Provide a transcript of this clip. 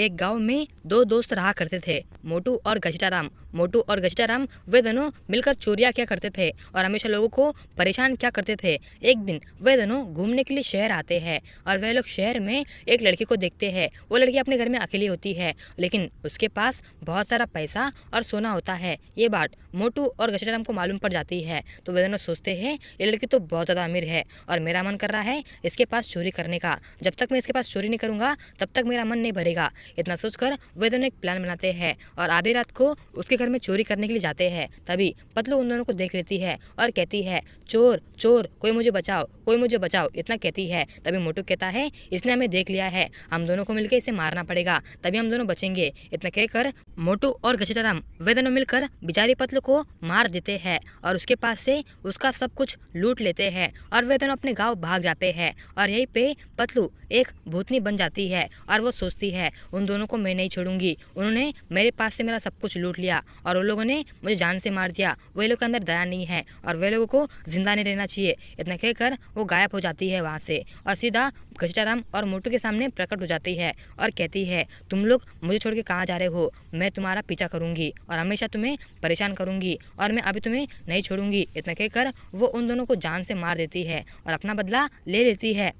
एक गांव में दो दोस्त रहा करते थे मोटू और गजटाराम मोटू और गजटाराम वे दोनों मिलकर चोरियाँ क्या करते थे और हमेशा लोगों को परेशान क्या करते थे एक दिन वे दोनों घूमने के लिए शहर आते हैं और वह लोग शहर में एक लड़की को देखते हैं वो लड़की अपने घर में अकेली होती है लेकिन उसके पास बहुत सारा पैसा और सोना होता है ये बात मोटू और गजटाराम को मालूम पड़ जाती है तो वे दोनों सोचते हैं ये लड़की तो बहुत ज़्यादा अमीर है और मेरा मन कर रहा है इसके पास चोरी करने का जब तक मैं इसके पास चोरी नहीं करूँगा तब तक मेरा मन नहीं भरेगा इतना सोचकर वे दोनों एक प्लान बनाते हैं और आधी रात को उसके घर में चोरी करने के लिए जाते हैं तभी पतलू उन दोनों को देख लेती है और कहती है चोर चोर कोई मुझे बचाओ कोई मुझे बचाओ इतना कहती है तभी मोटू कहता है इसने हमें देख लिया है हम दोनों को मिलकर इसे मारना पड़ेगा तभी हम दोनों बचेंगे इतना कहकर मोटू और गछेताराम वे दोनों मिलकर बिचारी पतलू को मार देते हैं और उसके पास से उसका सब कुछ लूट लेते हैं और वे दोनों अपने गाँव भाग जाते हैं और यही पे पतलू एक भूतनी बन जाती है और वो सोचती है उन दोनों को मैं नहीं छोड़ूंगी उन्होंने मेरे पास से मेरा सब कुछ लूट लिया और उन लोगों ने मुझे जान से मार दिया वे लोग के अंदर दया नहीं है और वे लोगों को जिंदा नहीं रहना चाहिए इतना कहकर वो गायब हो जाती है वहाँ से और सीधा घसीटाराम और मोटू के सामने प्रकट हो जाती है और कहती है तुम लोग मुझे छोड़ के कहाँ जा रहे हो मैं तुम्हारा पीछा करूँगी और हमेशा तुम्हें परेशान करूँगी और मैं अभी तुम्हें नहीं छोड़ूंगी इतना कहकर वो उन दोनों को जान से मार देती है और अपना बदला ले लेती है